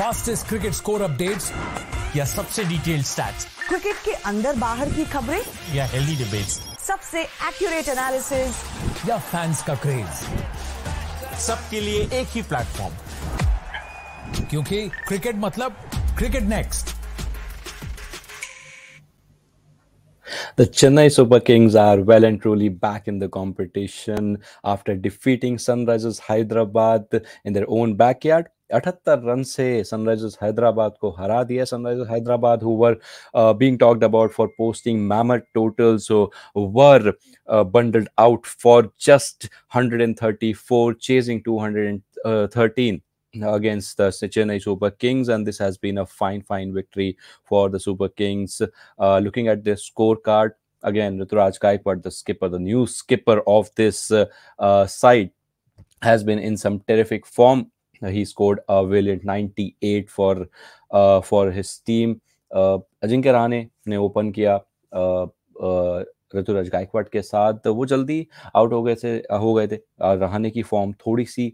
Fastest cricket score updates या सबसे detailed stats cricket के अंदर बाहर की खबरें या हेल्दी डिबेट्स सबसे एक्यूरेट एनालिसिस या फैंस का क्रेज सबके लिए एक ही प्लेटफॉर्म क्योंकि क्रिकेट मतलब cricket next The Chennai Super Kings are well and truly back in the competition after defeating Sunrisers Hyderabad in their own backyard 78 run से Hyderabad हैदराबाद को हरा दिया Sunrisers Hyderabad who uh, being talked about for posting mammoth totals, totals were were uh, bundled out for 134 chasing 213 against the Chennai Super Kings, and this has been a fine, fine victory for the Super Kings. Uh, looking at the scorecard, again, Rituraj Gaikwad, the skipper, the new skipper of this uh, uh, side, has been in some terrific form Uh, he scored a brilliant 98 for uh, for his team. uh, ajinkya ne open kiya uh, uh, Ruturaj Gaikwad के साथ वो जल्दी out हो गए थे हो गए थे रहने की फॉर्म थोड़ी सी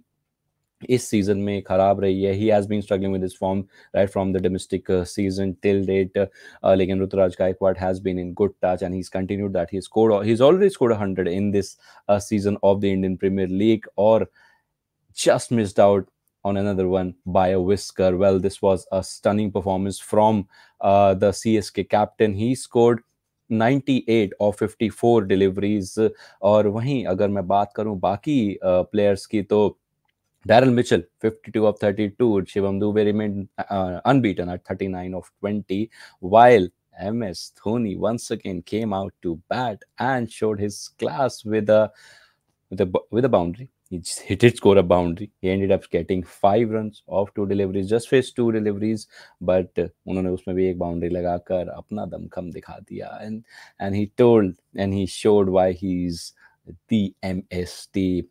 इस सीजन में खराब रही है he has been struggling with this form right from the domestic season till date लेकिन Ruturaj Gaikwad has been in good touch and he is continued that he scored he is already scored 100 in this season of the Indian Premier League और just missed out on another one by a whisker. Well, this was a stunning performance from uh, the CSK captain. He scored 98 of 54 deliveries. Or, वहीं अगर मैं बात करूं बाकी uh, Daryl Mitchell, 52 of 32. Shivam Dubey remained uh, unbeaten at 39 of 20, while MS Thoni once again came out to bat and showed his class with a with a, with a boundary He just hit it score a boundary. He ended up getting five runs off two deliveries, just faced two deliveries, but उन्होंने उसमें भी एक boundary लगाकर apna damkham dikha diya And and he told and he showed why he's the MST.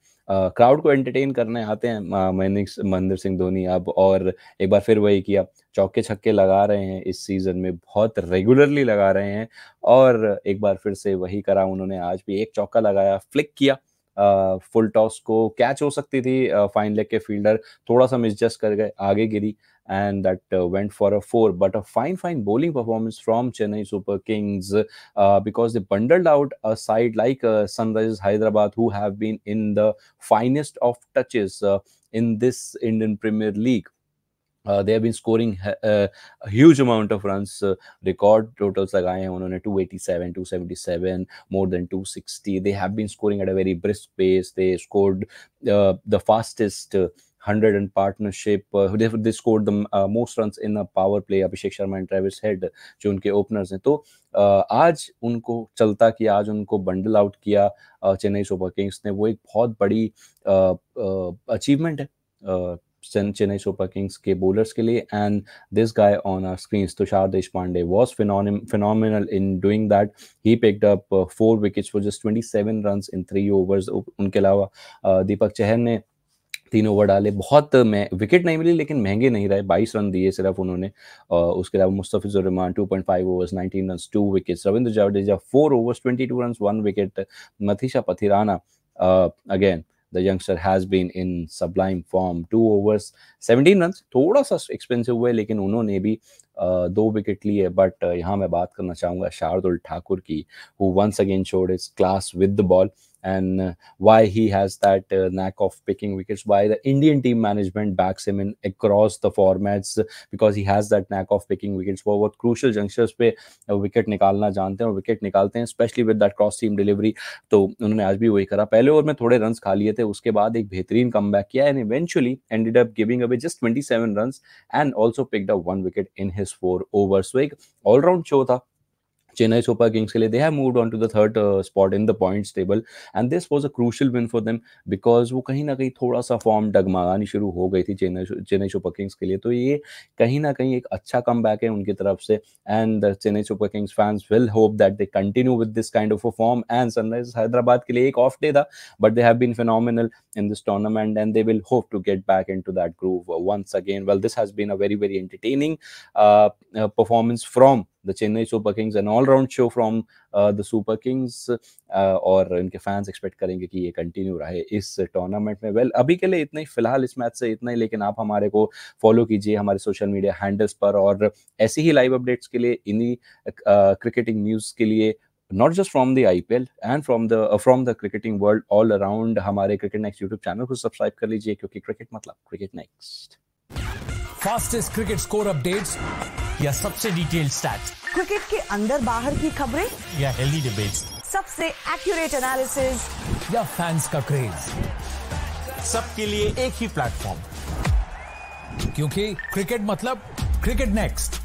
Crowd को entertain करने आते हैं manic Mahendra Singh Dhoni अब और एक बार फिर वही किया चौके छक्के लगा रहे हैं इस सीजन में बहुत रेगुलरली लगा रहे हैं और एक बार फिर से वही करा उन्होंने आज भी एक चौका लगाया फ्लिक किया फुल टॉस को कैच हो सकती थी फाइन लेग के फील्डर थोड़ा सा मिसजस्ट कर गए आगे गिरी and that uh, went for a four. But a fine, fine bowling performance from Chennai Super Kings uh, because they bundled out a side like uh, Sunrisers Hyderabad, who have been in the finest of touches in this Indian Premier League. Uh, they have been scoring uh, a huge amount of runs uh, record totals लगाए हैं उन्होंने 287 277 more than 260 they have been scoring at a very brisk pace they scored the fastest 100 in partnership they, they scored the most runs in a power play Abhishek Sharma and Travis Head जो उनके openers हैं तो आज उनको चलता कि आज उनको बंडल आउट किया चेन्नई सुपर किंग्स ने वो एक बहुत बड़ी अचीवमेंट है चेन्नई सुपर किंग्स के बोलर्स के लिए and this guy on our screen Tushar Deshpande was phenomenal in doing that he picked up four wickets for just twenty seven run in three overs उनके अलावा uh, दीपक चहर ने तीन ओवर डाले बहुत मैं विकेट नहीं मिली लेकिन महंगे नहीं रहे बाईस रन दिए सिर्फ उन्होंने और uh, उसके अलावा Mustafiz two point five overs nineteen run two wicket Ravindra Jadeja four overs twenty two run one wicket Matheesha Pathirana again uh, the youngster has been in sublime form two overs 17 run थोड़ा सा एक्सपेंसिव हुए लेकिन उन्होंने भी uh, दो विकेट लिए बट uh, यहाँ मैं बात करना चाहूंगा शार्दुल ठाकुर की who once again showed his class with the ball and uh, why he has that uh, knack of picking wickets why the indian team management backs him in across the formats because he has that knack of picking wickets for what crucial junctures pe uh, wicket nikalna jante hain aur wicket nikalte hain especially with that cross team delivery So unhone aaj bhi wahi kara pehle over mein thode runs kha liye the uske baad ek behtareen comeback kiya and eventually ended up giving away just 27 runs and also picked up one wicket in his four overs so ek all round show tha Chennai Super Kings ke liye, they have moved on to the third uh, spot in the points table and this was a crucial win for them because वो कहीं ना कहीं थोड़ा सा form डगमगानी शुरू हो गई थी चेन्नई चेन्नई सुपर किंग्स के लिए तो ये कहीं ना कहीं एक अच्छा कम है उनकी तरफ से and Chennai Super Kings fans will hope that they continue with this kind of a form and Sunrise Hyderabad के लिए एक ऑफ डे था but they have been phenomenal in this tournament and they will hope to get back into that groove once again well this has been a very very entertaining uh, uh, performance from the Chennai Super Kings, an all show show the Super Kings और इनके fans expect करेंगे कि ये continue रहे इस tournament में well अभी के लिए इतना ही फिलहाल इस मैच से इतना ही लेकिन आप हमारे को फॉलो कीजिए हमारे सोशल मीडिया हैंडल्स पर और ऐसी ही लाइव अपडेट्स के लिए इन्हीं क्रिकेटिंग न्यूज़ के लिए not just from the IPL and from the uh, from the cricketing world all around हमारे क्रिकेट नेक्स्ट यूट्यूब चैनल को सब्सक्राइब कर लीजिए क्योंकि क्रिकेट मतलब cricket next fastest cricket score updates या सबसे डिटेल स्टैट्स क्रिकेट के अंदर बाहर की खबरें या हेल्दी डिबेट्स सबसे एक्यूरेट एनालिसिस या फैंस का क्रेज सबके लिए एक ही प्लेटफॉर्म क्योंकि क्रिकेट मतलब क्रिकेट नेक्स्ट